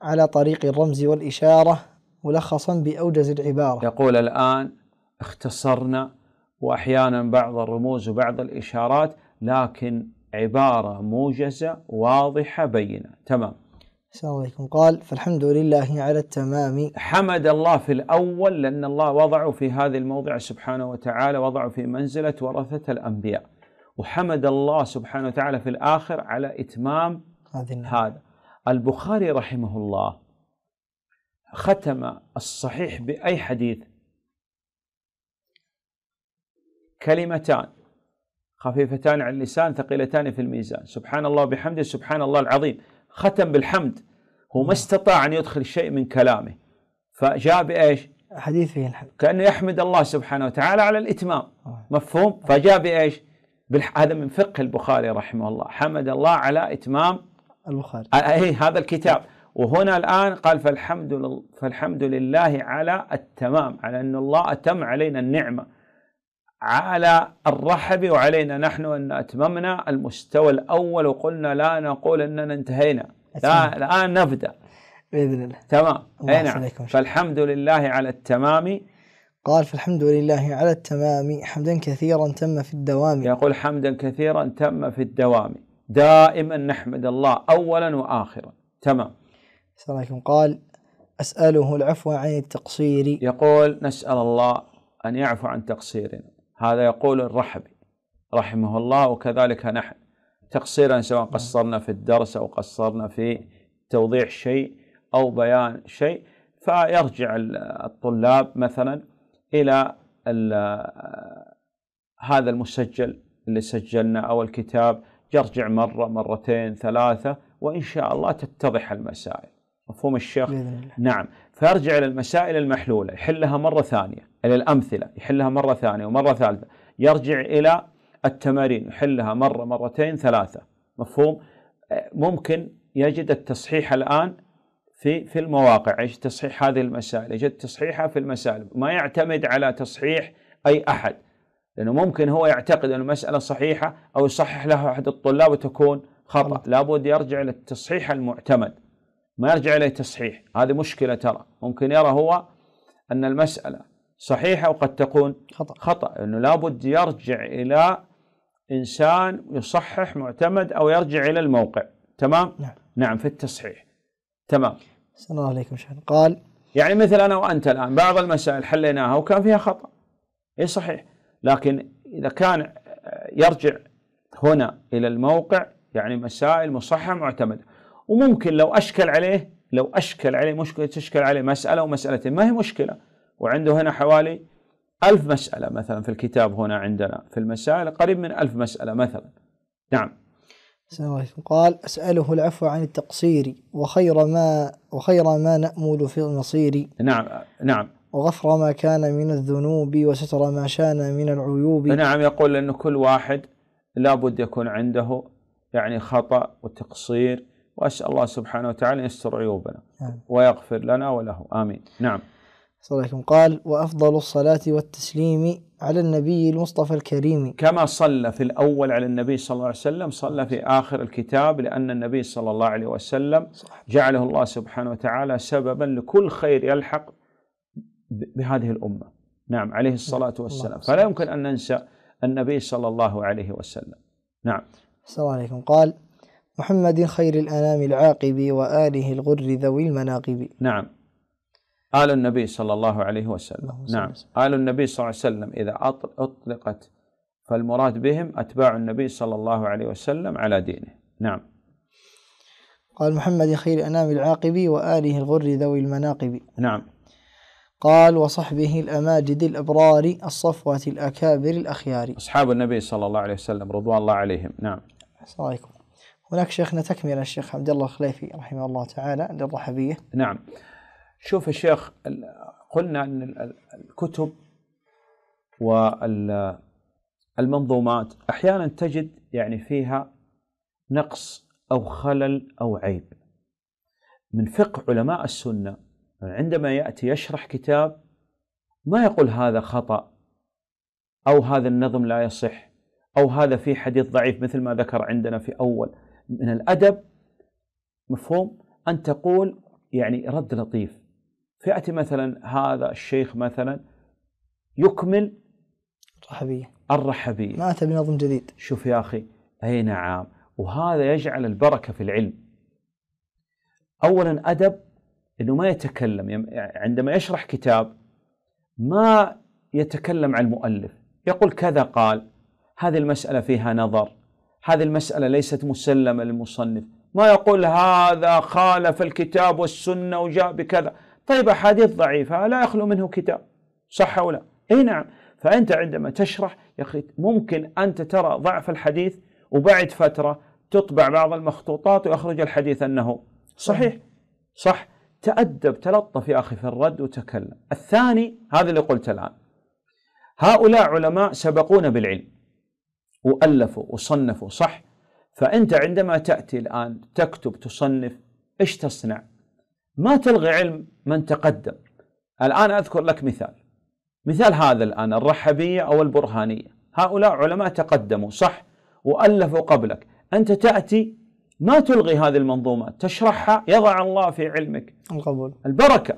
Speaker 1: على طريق الرمز والإشارة ملخصا بأوجز العبارة
Speaker 2: يقول الآن اختصرنا واحيانا بعض الرموز وبعض الاشارات لكن عباره موجزه واضحه بينه تمام
Speaker 1: السلام عليكم قال فالحمد لله على التمام
Speaker 2: حمد الله في الأول لأن الله وضعه في هذا الموضع سبحانه وتعالى وضعه في منزلة ورثة الأنبياء وحمد الله سبحانه وتعالى في الآخر على إتمام هذا البخاري رحمه الله ختم الصحيح بأي حديث كلمتان خفيفتان على اللسان ثقيلتان في الميزان سبحان الله وبحمده سبحان الله العظيم ختم بالحمد هو ما استطاع أن يدخل شيء من كلامه فجاء بإيش حديث فيه الحمد كأنه يحمد الله سبحانه وتعالى على الإتمام آه. مفهوم فجاء بإيش بالح... هذا من فقه البخاري رحمه الله حمد الله على إتمام البخاري آه، أي هذا الكتاب وهنا الآن قال فالحمد, لله فالحمد لله على التمام على أن الله أتم علينا النعمة على الرحب وعلينا نحن أن أتممنا المستوى الأول وقلنا لا نقول أننا انتهينا الآن نبدأ بإذن الله تمام الله نعم فالحمد لله على التمام
Speaker 1: قال فالحمد لله على التمام حمدا كثيرا تم في الدوام
Speaker 2: يقول حمدا كثيرا تم في الدوام دائما نحمد الله أولا وآخرا تمام
Speaker 1: السلام قال أسأله
Speaker 2: العفو عن التقصير يقول نسأل الله أن يعفو عن تقصيرنا هذا يقول الرحبي رحمه الله وكذلك نحن تقصيرا سواء نعم. قصرنا في الدرس أو قصرنا في توضيح شيء أو بيان شيء فيرجع الطلاب مثلا إلى هذا المسجل اللي سجلنا أو الكتاب يرجع مرة مرتين ثلاثة وإن شاء الله تتضح المسائل مفهوم الشيخ؟ نعم فيرجع إلى المسائل المحلولة يحلها مرة ثانية إلى الأمثلة يحلها مرة ثانية ومرة ثالثة يرجع إلى التمارين يحلها مرة مرتين ثلاثة مفهوم ممكن يجد التصحيح الآن في في المواقع يجد تصحيح هذه المسائل يجد تصحيحها في المسائل ما يعتمد على تصحيح أي أحد لأنه ممكن هو يعتقد أن المسألة صحيحة أو يصحح لها أحد الطلاب وتكون خطأ لابد يرجع للتصحيح المعتمد ما يرجع إليه تصحيح هذه مشكلة ترى ممكن يرى هو أن المسألة صحيحة وقد تكون خطأ خطأ أنه لابد يرجع إلى إنسان يصحح معتمد أو يرجع إلى الموقع تمام؟ نعم نعم في التصحيح تمام
Speaker 1: صلى الله عليكم شهر قال
Speaker 2: يعني مثل أنا وأنت الآن بعض المسائل حليناها وكان فيها خطأ اي صحيح لكن اذا كان يرجع هنا الى الموقع يعني مسائل مصححه معتمده وممكن لو أشكل عليه لو أشكل عليه مشكلة تشكل عليه مسألة ومسألتين ما هي مشكلة وعنده هنا حوالي ألف مسألة مثلا في الكتاب هنا عندنا في المسائل قريب من ألف مسألة مثلا نعم
Speaker 1: قال أسأله العفو عن التقصير وخير ما وخير ما نأمل في المصير
Speaker 2: نعم نعم
Speaker 1: وغفر ما كان من الذنوب وستر ما شان من العيوب نعم
Speaker 2: يقول أن كل واحد لابد يكون عنده يعني خطأ وتقصير وأسأل الله سبحانه وتعالى ان يستر عيوبنا آمين. نعم. ويغفر لنا وله آمين نعم
Speaker 1: صلى قال وأفضل الصلاة والتسليم على النبي المصطفى الكريم كما
Speaker 2: صلى في الأول على النبي صلى الله عليه وسلم صلى في آخر الكتاب لأن النبي صلى الله عليه وسلم جعله الله سبحانه وتعالى سببا لكل خير يلحق
Speaker 1: بهذه الأمة
Speaker 2: نعم عليه نعم. الصلاة والسلام فلا يمكن أن ننسى النبي صلى الله عليه وسلم
Speaker 1: نعم السلام عليكم قال محمد خير الأنام العاقب وآله الغر ذوي المناقب
Speaker 2: نعم آل النبي صلى الله عليه وسلم الله نعم آل النبي صلى الله عليه وسلم إذا أطلقت فالمراد بهم أتباع النبي صلى الله عليه وسلم على دينه نعم
Speaker 1: قال محمد خير الأنام العاقب وآله الغر ذوي المناقب نعم قال وصحبه الأماجد الأبرار الصفوة الأكابر الأخيار
Speaker 2: أصحاب النبي صلى الله عليه وسلم رضوان الله عليهم نعم
Speaker 1: أحسن عليكم هناك شيخنا تكملة الشيخ عبد الله الخليفي رحمه الله تعالى للرحبية
Speaker 2: نعم شوف الشيخ قلنا أن الكتب والمنظومات أحيانا تجد يعني فيها نقص أو خلل أو عيب من فقه علماء السنة عندما يأتي يشرح كتاب ما يقول هذا خطأ أو هذا النظم لا يصح أو هذا في حديث ضعيف مثل ما ذكر عندنا في أول من الأدب مفهوم أن تقول يعني رد لطيف فيأتي مثلا هذا الشيخ مثلا يكمل الرحبية الرحبية مات بنظم جديد شوف يا أخي أي نعم وهذا يجعل البركة في العلم أولا أدب أنه ما يتكلم يعني عندما يشرح كتاب ما يتكلم عن المؤلف يقول كذا قال هذه المسألة فيها نظر هذه المسألة ليست مسلمة للمصنف ما يقول هذا خالف الكتاب والسنة وجاء بكذا طيب أحاديث ضعيفة لا يخلو منه كتاب صح أو لا أي نعم فأنت عندما تشرح يا أخي ممكن أنت ترى ضعف الحديث وبعد فترة تطبع بعض المخطوطات ويخرج الحديث أنه صحيح صح تأدب تلطف يا أخي في الرد وتكلم الثاني هذا اللي قلت الآن هؤلاء علماء سبقونا بالعلم وألفوا وصنفوا صح فأنت عندما تأتي الآن تكتب تصنف إيش تصنع ما تلغي علم من تقدم الآن أذكر لك مثال مثال هذا الآن الرحبية أو البرهانية هؤلاء علماء تقدموا صح وألفوا قبلك أنت تأتي ما تلغي هذه المنظومات تشرحها يضع الله في علمك القبول البركة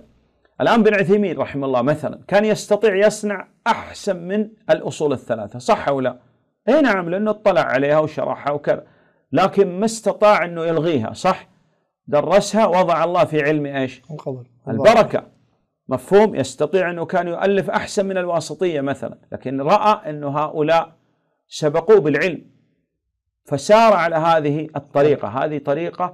Speaker 2: الآن بن عثيمين رحمه الله مثلا كان يستطيع يصنع أحسن من الأصول الثلاثة صح أو لا اي نعم لانه اطلع عليها وشرحها وكذا لكن ما استطاع انه يلغيها صح درسها وضع الله في علم ايش القدر البركه مفهوم يستطيع انه كان يؤلف احسن من الواسطيه مثلا لكن راى انه هؤلاء سبقوه بالعلم فسار على هذه الطريقه هذه طريقه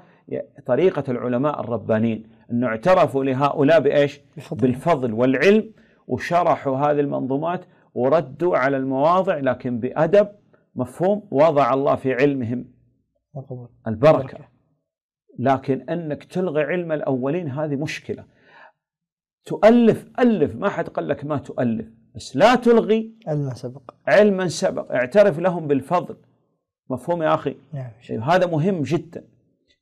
Speaker 2: طريقه العلماء الربانيين انه اعترفوا لهؤلاء بايش بالفضل والعلم وشرحوا هذه المنظومات وردوا على المواضع لكن بادب مفهوم وضع الله في علمهم البركة لكن أنك تلغي علم الأولين هذه مشكلة تؤلف ألف ما حد قال لك ما تؤلف بس لا تلغي
Speaker 1: علما سبق
Speaker 2: علما سبق اعترف لهم بالفضل مفهوم يا أخي نعم. طيب، هذا مهم جدا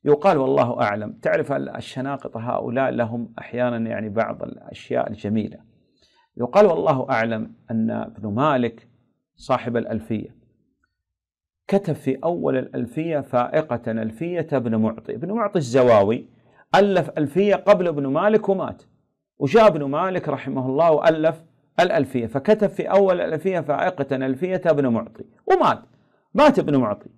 Speaker 2: يقال والله أعلم تعرف الشناقطة هؤلاء لهم أحيانا يعني بعض الأشياء الجميلة يقال والله أعلم أن ابن مالك صاحب الألفية كتب في أول الألفية فائقة ألفية ابن معطي ابن معطي الزواوي ألف ألفية قبل ابن مالك ومات وجاء ابن مالك رحمه الله وألف الألفية فكتب في أول الألفية فائقة ألفية ابن معطي ومات مات ابن معطي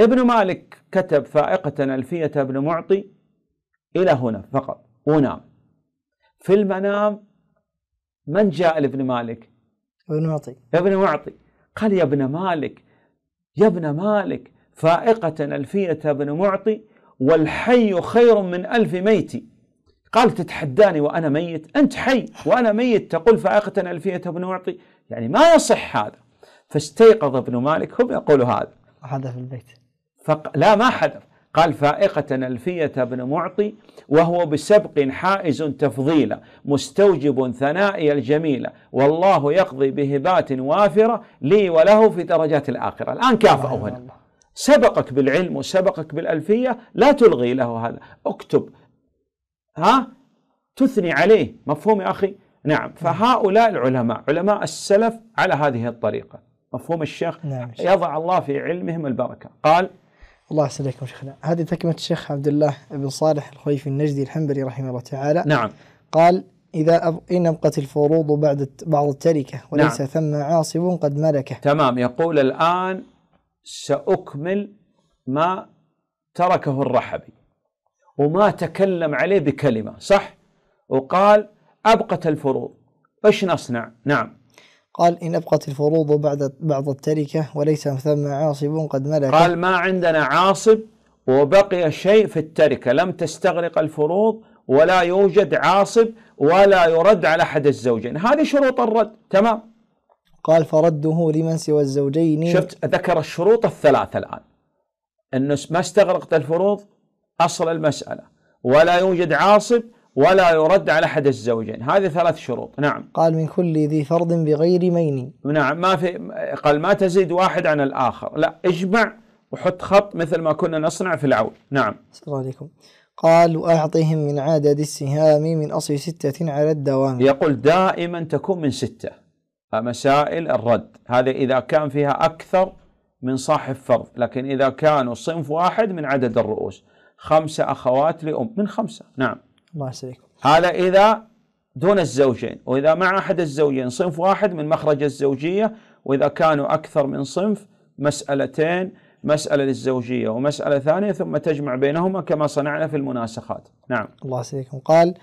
Speaker 2: ابن مالك كتب فائقة ألفية ابن معطي إلى هنا فقط ونام في المنام من جاء لابن مالك؟ ابن معطي ابن معطي قال يا ابن مالك يا ابن مالك فائقة ألفية ابن معطي والحي خير من ألف ميت قال تتحداني وأنا ميت أنت حي وأنا ميت تقول فائقة ألفية ابن معطي يعني ما يصح هذا فاستيقظ ابن مالك هم يقول هذا في البيت فق... لا ما حذف قال فائقة ألفية بن معطي وهو بسبق حائز تفضيلا مستوجب ثنائي الجميلة والله يقضي بهبات وافرة لي وله في درجات الآخرة الآن كافأه هنا سبقك بالعلم وسبقك بالألفية لا تلغي له هذا اكتب ها تثني عليه مفهوم يا أخي نعم. نعم فهؤلاء العلماء علماء السلف على هذه الطريقة مفهوم الشيخ نعم يضع الله في علمهم البركة قال
Speaker 1: الله يحسن عليكم شيخنا هذه تكمة الشيخ عبد الله بن صالح الخويفي النجدي الحنبلي رحمه الله تعالى نعم قال إذا أب... إن أبقت الفروض بعد بعض التركة نعم. وليس نعم. ثم عاصب قد ملكه
Speaker 2: تمام يقول الآن سأكمل ما تركه الرحبي وما تكلم عليه بكلمة صح وقال أبقت الفروض إيش نصنع نعم
Speaker 1: قال إن أبقت الفروض بعد بعض التركة وليس ثم عاصب قد ملك قال ما
Speaker 2: عندنا عاصب وبقي شيء في التركة لم تستغرق الفروض ولا يوجد عاصب ولا يرد على أحد الزوجين هذه شروط الرد تمام
Speaker 1: قال فرده لمن سوى الزوجين
Speaker 2: شفت ذكر الشروط الثلاثة الآن أنه ما استغرقت الفروض أصل المسألة ولا يوجد عاصب ولا يرد على أحد الزوجين هذه ثلاث شروط
Speaker 1: نعم قال من كل ذي فرض بغير مين نعم ما في
Speaker 2: قال ما تزيد واحد عن الآخر لا اجمع وحط خط مثل ما كنا نصنع في العود نعم الله عليكم
Speaker 1: قال وأعطهم من عدد السهام من أصل ستة على الدوام
Speaker 2: يقول دائما تكون من ستة مسائل الرد هذا إذا كان فيها أكثر من صاحب فرض لكن إذا كانوا صنف واحد من عدد الرؤوس خمسة أخوات لأم من خمسة نعم الله يسلمك هذا إذا دون الزوجين وإذا مع أحد الزوجين صنف واحد من مخرج الزوجية وإذا كانوا أكثر من صنف مسألتين مسألة للزوجية ومسألة ثانية ثم تجمع بينهما كما صنعنا في المناسخات نعم
Speaker 1: الله يسلمكم قال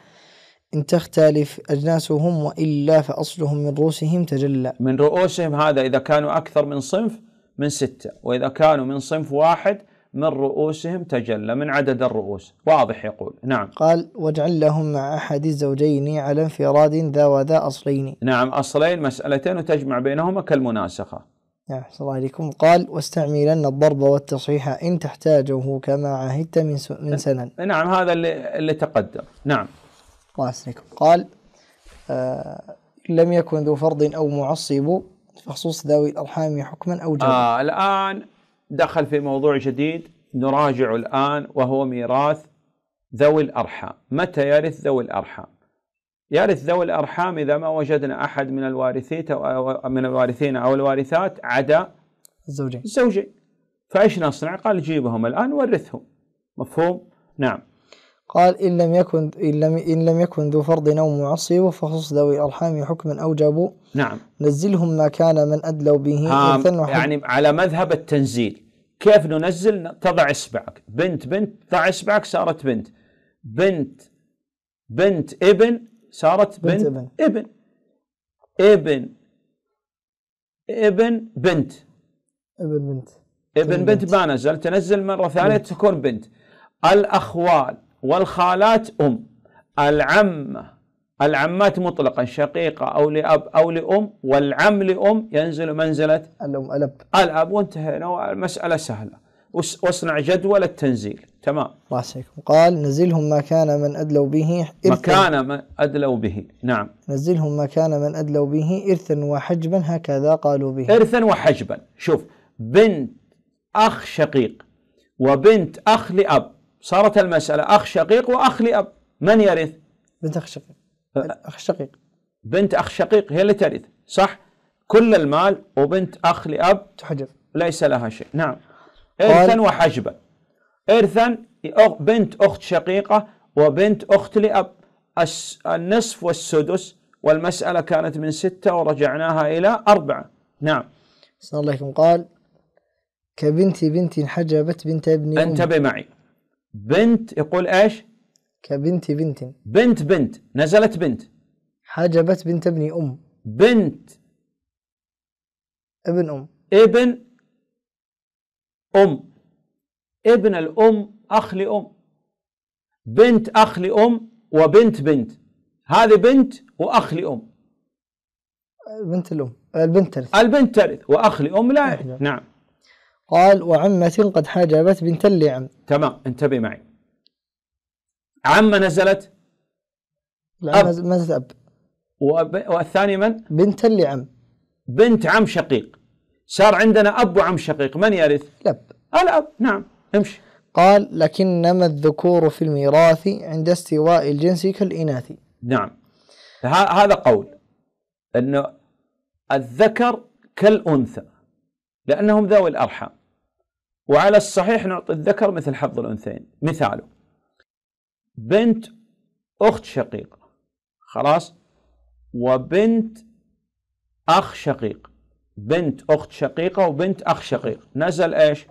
Speaker 1: إن تختلف أجناسهم وإلا فأصلهم من رؤوسهم تجلى
Speaker 2: من رؤوسهم هذا إذا كانوا أكثر من صنف من ستة وإذا كانوا من صنف واحد من رؤوسهم تجلى من عدد الرؤوس واضح يقول نعم
Speaker 1: قال واجعل لهم مع أحد الزوجين على انفراد ذا وذا أصلين
Speaker 2: نعم أصلين مسألتين وتجمع بينهما كالمناسخة
Speaker 1: نعم صلى الله عليكم قال واستعملن الضرب والتصحيح إن تحتاجه كما عهدت من, س... من سنن
Speaker 2: نعم هذا اللي, اللي تقدم نعم
Speaker 1: الله قال آه لم يكن ذو فرض أو معصب فخصوص ذوي الأرحام حكما أو جرا آه
Speaker 2: الآن دخل في موضوع جديد نراجعه الآن وهو ميراث ذوي الأرحام متى يرث ذوي الأرحام يرث ذوي الأرحام إذا ما وجدنا أحد من الوارثين أو من الوارثين أو الوارثات عدا الزوجين الزوجين فإيش نصنع قال جيبهم الآن ورثهم مفهوم نعم
Speaker 1: قال إن لم يكن إن لم, إن لم يكن ذو فرض نوم معصي فخص ذوي الأرحام حكما أوجبوا نعم نزلهم ما كان من أدلوا به يعني
Speaker 2: على مذهب التنزيل كيف ننزل تضع إصبعك بنت بنت تضع إصبعك صارت بنت بنت بنت ابن صارت بنت, بنت ابن. ابن ابن بنت ابن بنت ابن بنت, ما نزل تنزل مرة ثانية تكون بنت الأخوال والخالات أم العمة العمات مطلقا شقيقة أو لأب أو لأم والعم لأم ينزل منزلة الأم الأب الأب وانتهينا المسألة سهلة واصنع جدول التنزيل تمام
Speaker 1: قال نزلهم ما كان من أدلوا به إرثا ما كان
Speaker 2: من أدلوا به نعم
Speaker 1: نزلهم ما كان من أدلوا به إرثا وحجبا هكذا قالوا به
Speaker 2: إرثا وحجبا شوف بنت أخ شقيق وبنت أخ لأب صارت المسألة أخ شقيق وأخ لأب من يرث؟ بنت أخ شقيق أخ شقيق بنت أخ شقيق هي اللي ترث صح؟ كل المال وبنت أخ لأب تحجب ليس لها شيء نعم إرثا وحجبا إرثا بنت أخت شقيقة وبنت أخت لأب النصف والسدس والمسألة كانت من ستة ورجعناها إلى أربعة
Speaker 1: نعم صلى الله عليكم قال كبنت بنت حجبت بنت ابني انتبه معي بنت يقول ايش؟ كبنت بنت بنت بنت نزلت بنت حجبت بنت ابن ام بنت ابن ام ابن ام ابن الام
Speaker 2: اخ لام بنت اخ لام وبنت بنت هذه بنت واخ لام
Speaker 1: بنت الام البنت ترث
Speaker 2: البنت ترث واخ لام لا نعم
Speaker 1: قال وعمة قد حجبت بنت اللعم
Speaker 2: تمام انتبه معي عمة نزلت لا أب. نزلت أب وأب والثاني من؟ بنت اللعم بنت عم شقيق صار عندنا أب وعم شقيق من يرث؟ الأب الأب نعم
Speaker 1: امشي قال لكنما الذكور في الميراث عند استواء الجنس كالإناث
Speaker 2: نعم هذا قول أنه الذكر كالأنثى لأنهم ذوي الأرحام وعلى الصحيح نعطي الذكر مثل حظ الأنثيين مثاله بنت أخت شقيقة خلاص وبنت أخ شقيق بنت أخت شقيقة وبنت أخ شقيق نزل إيش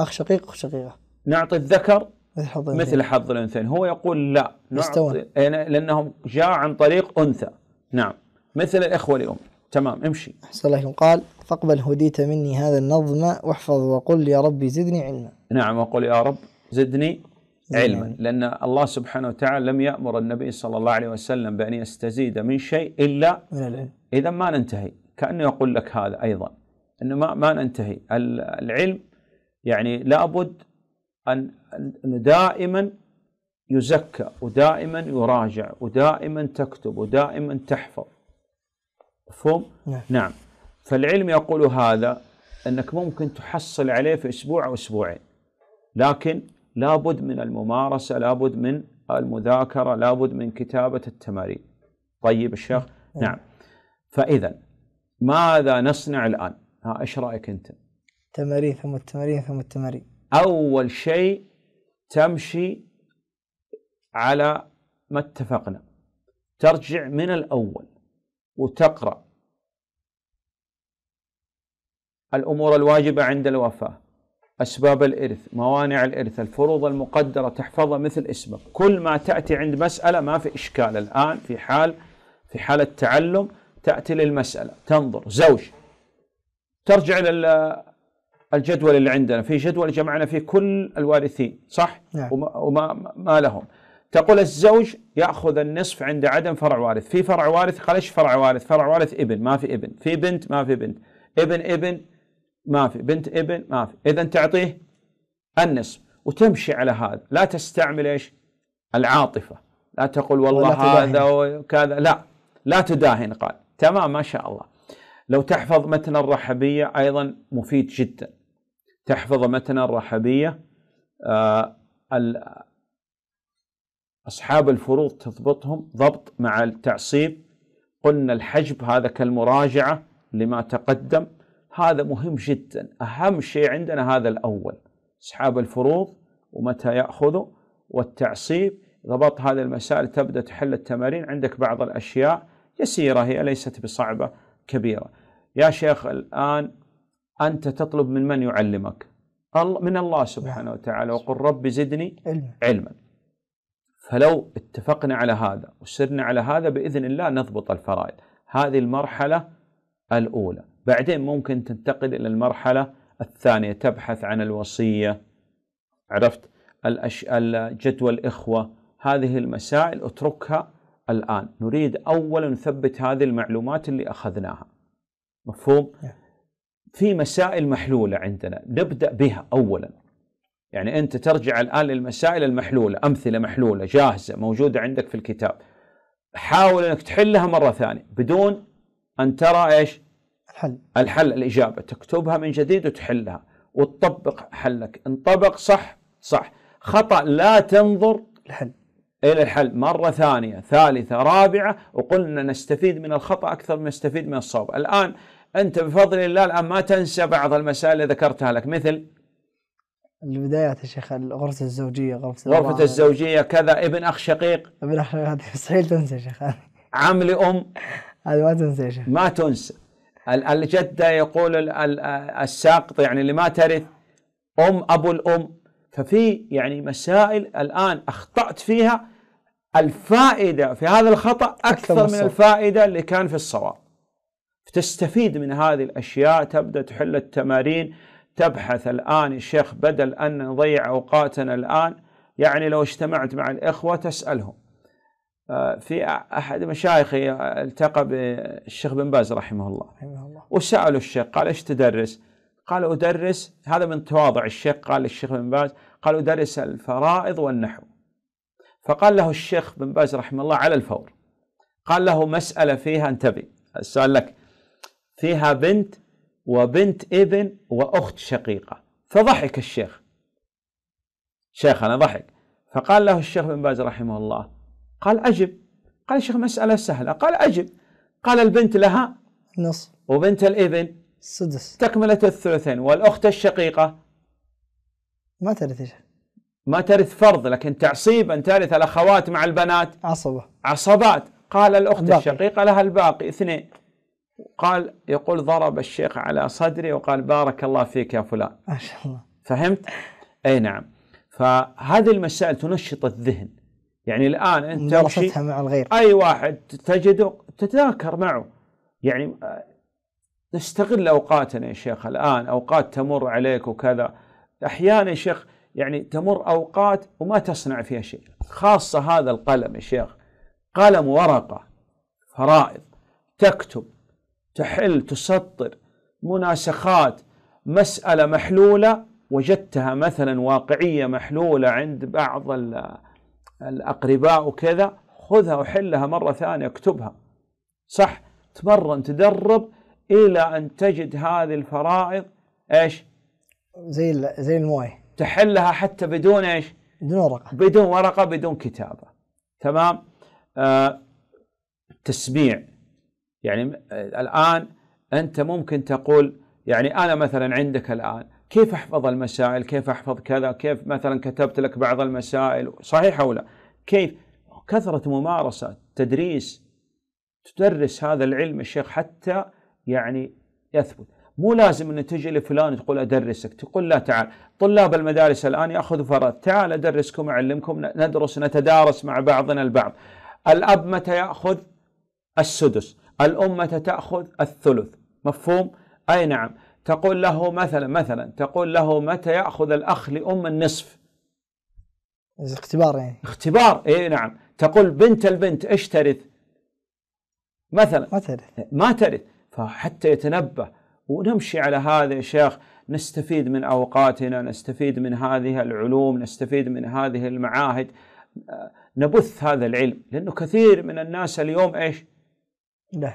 Speaker 2: أخ شقيق أخ شقيقة نعطي الذكر مثل حظ الأنثيين هو يقول لا نعطي لأنهم جاء عن طريق أنثى نعم مثل الإخوة لأم تمام امشي
Speaker 1: أحسن الله قال فاقبل هديت مني هذا النظم واحفظ وقل يا ربي زدني علما
Speaker 2: نعم وقل يا رب زدني علما لأن الله سبحانه وتعالى لم يأمر النبي صلى الله عليه وسلم بأن يستزيد من شيء إلا من العلم إذا ما ننتهي كأنه يقول لك هذا أيضا أنه ما, ما ننتهي العلم يعني لابد أن دائما يزكى ودائما يراجع ودائما تكتب ودائما تحفظ مفهوم؟ نعم, نعم. فالعلم يقول هذا انك ممكن تحصل عليه في اسبوع او اسبوعين لكن لابد من الممارسه لابد من المذاكره لابد من كتابه التمارين طيب الشيخ نعم, نعم. فاذا ماذا نصنع الان ها ايش رايك انت
Speaker 1: تمارين ثم التمارين ثم التمارين
Speaker 2: اول شيء تمشي على ما اتفقنا ترجع من الاول وتقرا الأمور الواجبة عند الوفاة أسباب الإرث موانع الإرث الفروض المقدرة تحفظها مثل اسمك كل ما تأتي عند مسألة ما في إشكال الآن في حال في حال التعلم تأتي للمسألة تنظر زوج ترجع الجدول اللي عندنا في جدول جمعنا فيه كل الوارثين صح نعم. وما, وما ما لهم تقول الزوج ياخذ النصف عند عدم فرع وارث في فرع وارث قال ايش فرع وارث فرع وارث ابن ما في ابن في بنت ما في بنت ابن ابن ما في بنت ابن ما في إذا تعطيه النصف وتمشي على هذا لا تستعمل إيش العاطفة لا تقول والله هذا وكذا لا لا تداهن قال تمام ما شاء الله لو تحفظ متن الرحبية أيضا مفيد جدا تحفظ متن الرحبية آه أصحاب الفروض تضبطهم ضبط مع التعصيب قلنا الحجب هذا كالمراجعة لما تقدم هذا مهم جدا أهم شيء عندنا هذا الأول اسحاب الفروض ومتى يأخذه والتعصيب ضبط هذه المسائل تبدأ تحل التمارين عندك بعض الأشياء يسيرة هي ليست بصعبة كبيرة يا شيخ الآن أنت تطلب من من يعلمك من الله سبحانه وتعالى وقل رب زدني علما فلو اتفقنا على هذا وسرنا على هذا بإذن الله نضبط الفرائض هذه المرحلة الأولى بعدين ممكن تنتقل إلى المرحلة الثانية تبحث عن الوصية عرفت الأش... جدول إخوة هذه المسائل اتركها الآن نريد أولا نثبت هذه المعلومات اللي أخذناها مفهوم؟ نعم. في مسائل محلولة عندنا نبدأ بها أولا يعني أنت ترجع الآن للمسائل المحلولة أمثلة محلولة جاهزة موجودة عندك في الكتاب حاول أنك تحلها مرة ثانية بدون أن ترى إيش حل الحل الإجابة تكتبها من جديد وتحلها وتطبق حلك انطبق صح صح خطأ لا تنظر الحل إلى الحل مرة ثانية ثالثة رابعة وقلنا نستفيد من الخطأ أكثر من نستفيد من الصواب الآن أنت بفضل الله الآن ما تنسى بعض المسائل اللي ذكرتها لك مثل
Speaker 1: البدايات يا شيخ الغرفة الزوجية غرفة غرفة الزوجية
Speaker 2: كذا ابن أخ شقيق
Speaker 1: ابن أخ شقيق مستحيل تنسى يا شيخ
Speaker 2: عمل أم هذه ما تنسى يا شيخ ما تنسى الجدة يقول الساقط يعني اللي ما ترث أم أبو الأم ففي يعني مسائل الآن أخطأت فيها الفائدة في هذا الخطأ أكثر من الفائدة اللي كان في الصواب تستفيد من هذه الأشياء تبدأ تحل التمارين تبحث الآن الشيخ بدل أن نضيع أوقاتنا الآن يعني لو اجتمعت مع الإخوة تسألهم آه، في احد مشايخي التقى بالشيخ بن باز رحمه الله رحمه الله وسالوا الشيخ قال ايش تدرس؟ قال ادرس هذا من تواضع الشيخ قال الشيخ بن باز قال ادرس الفرائض والنحو فقال له الشيخ بن باز رحمه الله على الفور قال له مساله فيها انتبه السؤال لك فيها بنت وبنت ابن واخت شقيقه فضحك الشيخ شيخنا ضحك فقال له الشيخ بن باز رحمه الله قال أجب قال الشيخ مسألة سهلة قال أجب قال البنت لها نص وبنت الابن سدس تكملة الثلثين والأخت الشقيقة ما ترث ما ترث فرض لكن تعصيب أن ترث الأخوات مع البنات عصبة عصبات قال الأخت باقي. الشقيقة لها الباقي اثنين قال يقول ضرب الشيخ على صدري وقال بارك الله فيك يا فلان ما شاء الله فهمت؟ أي نعم فهذه المسائل تنشط الذهن يعني الان انت ممارستها مع الغير اي واحد تجده تتذاكر معه يعني آه، نستغل اوقاتنا يا شيخ الان اوقات تمر عليك وكذا احيانا يا شيخ يعني تمر اوقات وما تصنع فيها شيء خاصه هذا القلم يا شيخ قلم ورقه فرائض تكتب تحل تسطر مناسخات مساله محلوله وجدتها مثلا واقعيه محلوله عند بعض الأقرباء وكذا خذها وحلها مرة ثانية اكتبها صح تمرن تدرب إلى أن تجد هذه الفرائض إيش زي زي المويه تحلها حتى بدون إيش بدون ورقة بدون ورقة بدون كتابة تمام آه تسميع يعني آه، الآن أنت ممكن تقول يعني أنا مثلا عندك الآن كيف احفظ المسائل كيف احفظ كذا كيف مثلا كتبت لك بعض المسائل صحيح او لا كيف كثرة ممارسة تدريس تدرس هذا العلم الشيخ حتى يعني يثبت مو لازم ان تجي لفلان تقول ادرسك تقول لا تعال طلاب المدارس الان ياخذوا فراغ، تعال ادرسكم اعلمكم ندرس نتدارس مع بعضنا البعض الاب متى ياخذ السدس الام متى تاخذ الثلث مفهوم اي نعم تقول له مثلا مثلا تقول له متى يأخذ الأخ لأم النصف
Speaker 1: اختبار يعني
Speaker 2: اختبار اي نعم تقول بنت البنت ايش ترث مثلا ما ترث ما ترث فحتى يتنبه ونمشي على هذا يا شيخ نستفيد من اوقاتنا نستفيد من هذه العلوم نستفيد من هذه المعاهد نبث هذا العلم لانه كثير من الناس اليوم ايش؟ لا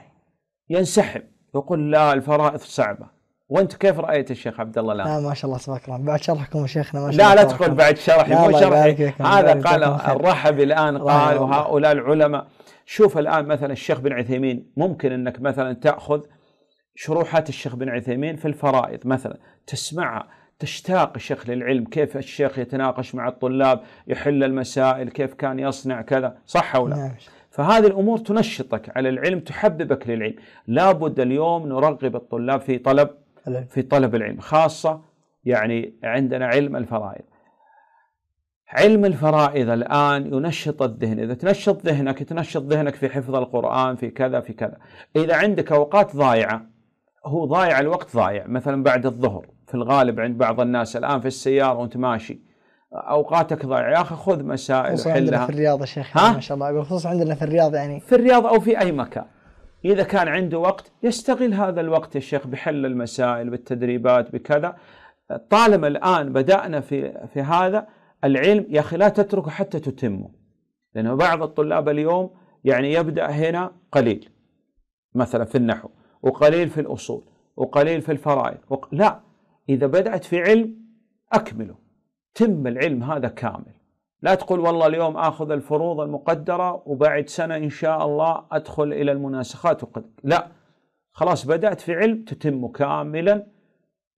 Speaker 2: ينسحب يقول لا الفرائض صعبه وانت كيف رايت الشيخ عبد الله الان؟ لا
Speaker 1: ما شاء الله تبارك الله بعد شرحكم شيخنا ما شاء الله لا لا تقول بعد شرحي مو شرحي هذا قال
Speaker 2: الرحبي الان قال وهؤلاء العلماء شوف الان مثلا الشيخ بن عثيمين ممكن انك مثلا تاخذ شروحات الشيخ بن عثيمين في الفرائض مثلا تسمعها تشتاق الشيخ للعلم كيف الشيخ يتناقش مع الطلاب يحل المسائل كيف كان يصنع كذا صح أو لا نعم. فهذه الأمور تنشطك على العلم تحببك للعلم لابد اليوم نرغب الطلاب في طلب في طلب العلم خاصة يعني عندنا علم الفرائض علم الفرائض الآن ينشط الذهن إذا تنشط ذهنك تنشط ذهنك في حفظ القرآن في كذا في كذا إذا عندك أوقات ضايعة هو ضايع الوقت ضايع مثلا بعد الظهر في الغالب عند بعض الناس الآن في السيارة وانت ماشي اوقاتك ضايعه يا اخي خذ مسائل خصوصا عندنا في
Speaker 1: الرياض يا شيخ ها؟ ما شاء الله بخصوص عندنا في الرياض يعني في الرياض او
Speaker 2: في اي مكان إذا كان عنده وقت يستغل هذا الوقت يا شيخ بحل المسائل بالتدريبات بكذا طالما الآن بدأنا في, في هذا العلم يا أخي لا تتركه حتى تتمه لأنه بعض الطلاب اليوم يعني يبدأ هنا قليل مثلا في النحو وقليل في الأصول وقليل في الفرائض لا إذا بدأت في علم أكمله تم العلم هذا كامل لا تقول والله اليوم اخذ الفروض المقدره وبعد سنه ان شاء الله ادخل الى المناسخات وقد لا خلاص بدات في علم تتم كاملا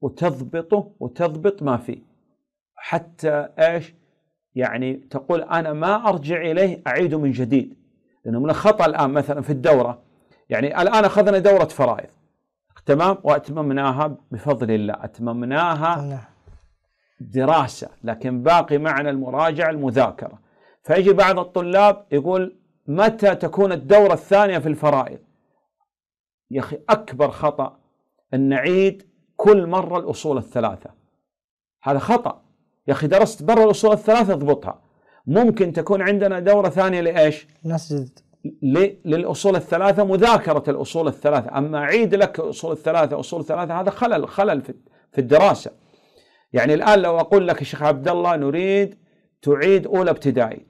Speaker 2: وتضبطه وتضبط ما فيه حتى ايش يعني تقول انا ما ارجع اليه اعيده من جديد لانه من الخطا الان مثلا في الدوره يعني الان اخذنا دوره فرائض تمام واتممناها بفضل الله اتممناها الله. نعم. دراسة لكن باقي معنا المراجعة المذاكرة فيجي بعض الطلاب يقول متى تكون الدورة الثانية في الفرائض يا أخي أكبر خطأ أن نعيد كل مرة الأصول الثلاثة هذا خطأ يا أخي درست برا الأصول الثلاثة اضبطها ممكن تكون عندنا دورة ثانية لإيش نسجد للأصول الثلاثة مذاكرة الأصول الثلاثة أما أعيد لك أصول الثلاثة أصول الثلاثة هذا خلل خلل في الدراسة يعني الآن لو أقول لك الشيخ عبد الله نريد تعيد أولى ابتدائي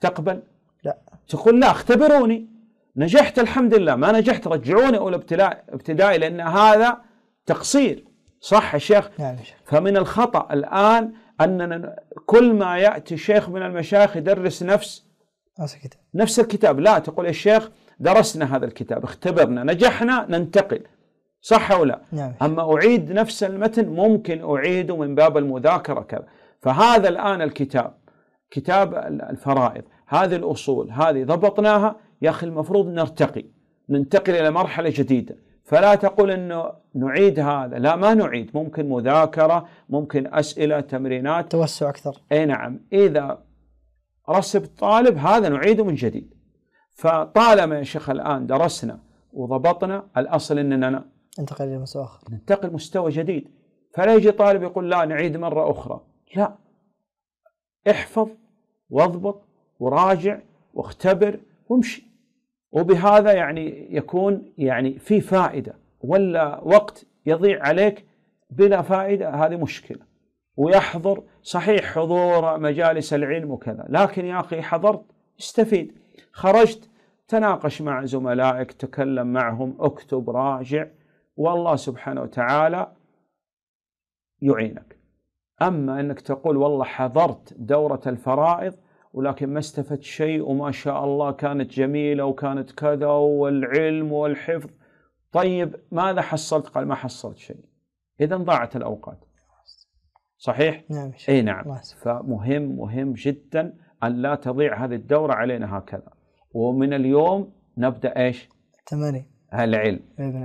Speaker 2: تقبل؟ لا تقول لا اختبروني نجحت الحمد لله ما نجحت رجعوني أولى ابتدائي لأن هذا تقصير صح يا شيخ؟ نعم شيخ فمن الخطأ الآن أننا كل ما يأتي شيخ من المشايخ يدرس نفس نفس الكتاب نفس الكتاب لا تقول يا شيخ درسنا هذا الكتاب اختبرنا نجحنا ننتقل صح أو لا نعم. أما أعيد نفس المتن ممكن أعيده من باب المذاكرة كذا فهذا الآن الكتاب كتاب الفرائض هذه الأصول هذه ضبطناها يا أخي المفروض نرتقي ننتقل إلى مرحلة جديدة فلا تقول انه نعيد هذا، لا ما نعيد، ممكن مذاكره، ممكن اسئله، تمرينات توسع اكثر. اي نعم، اذا رسب الطالب هذا نعيده من جديد. فطالما يا شيخ الان درسنا وضبطنا الاصل اننا
Speaker 1: ننتقل الى مستوى اخر
Speaker 2: ننتقل مستوى جديد فلا يجي طالب يقول لا نعيد مره اخرى لا احفظ واضبط وراجع واختبر وامشي وبهذا يعني يكون يعني في فائده ولا وقت يضيع عليك بلا فائده هذه مشكله ويحضر صحيح حضور مجالس العلم وكذا لكن يا اخي حضرت استفيد خرجت تناقش مع زملائك تكلم معهم اكتب راجع والله سبحانه وتعالى يعينك أما أنك تقول والله حضرت دورة الفرائض ولكن ما استفدت شيء وما شاء الله كانت جميلة وكانت كذا والعلم والحفظ طيب ماذا حصلت قال ما حصلت شيء إذا ضاعت الأوقات صحيح؟ نعم أي نعم فمهم مهم جدا أن لا تضيع هذه الدورة علينا هكذا ومن اليوم نبدأ إيش؟ التمارين العلم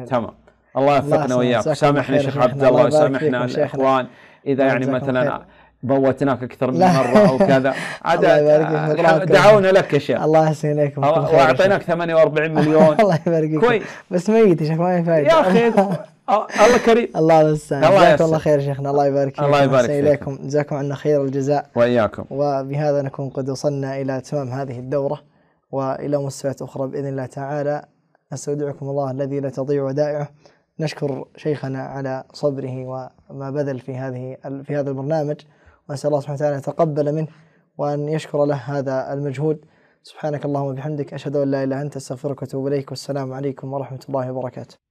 Speaker 2: تمام الله يوفقنا وياك سامحنا شيخ عبد الله وسامحنا الإخوان إذا يعني مثلا بوتناك اكثر من مره او كذا عاد دعونا لك
Speaker 1: يا شيخ الله يحسن اليك واعطيناك
Speaker 2: 48 مليون الله
Speaker 1: يبارك فيك كويس بس ميت يا شيخ ما في فايده يا اخي الله كريم الله المستعان جزاكم الله خير شيخنا الله يبارك فيك الله يبارك فيك اليكم جزاكم عنا خير الجزاء واياكم وبهذا نكون قد وصلنا الى اتمام هذه الدوره والى مستويات اخرى باذن الله تعالى نستودعكم الله الذي لا تضيع ودائعه نشكر شيخنا على صبره وما بذل في هذه في هذا البرنامج ونسأل الله سبحانه وتعالى أن يتقبل منه وأن يشكر له هذا المجهود سبحانك اللهم وبحمدك أشهد أن لا إله إلا أنت أستغفرك وأتوب إليك والسلام عليكم ورحمة الله وبركاته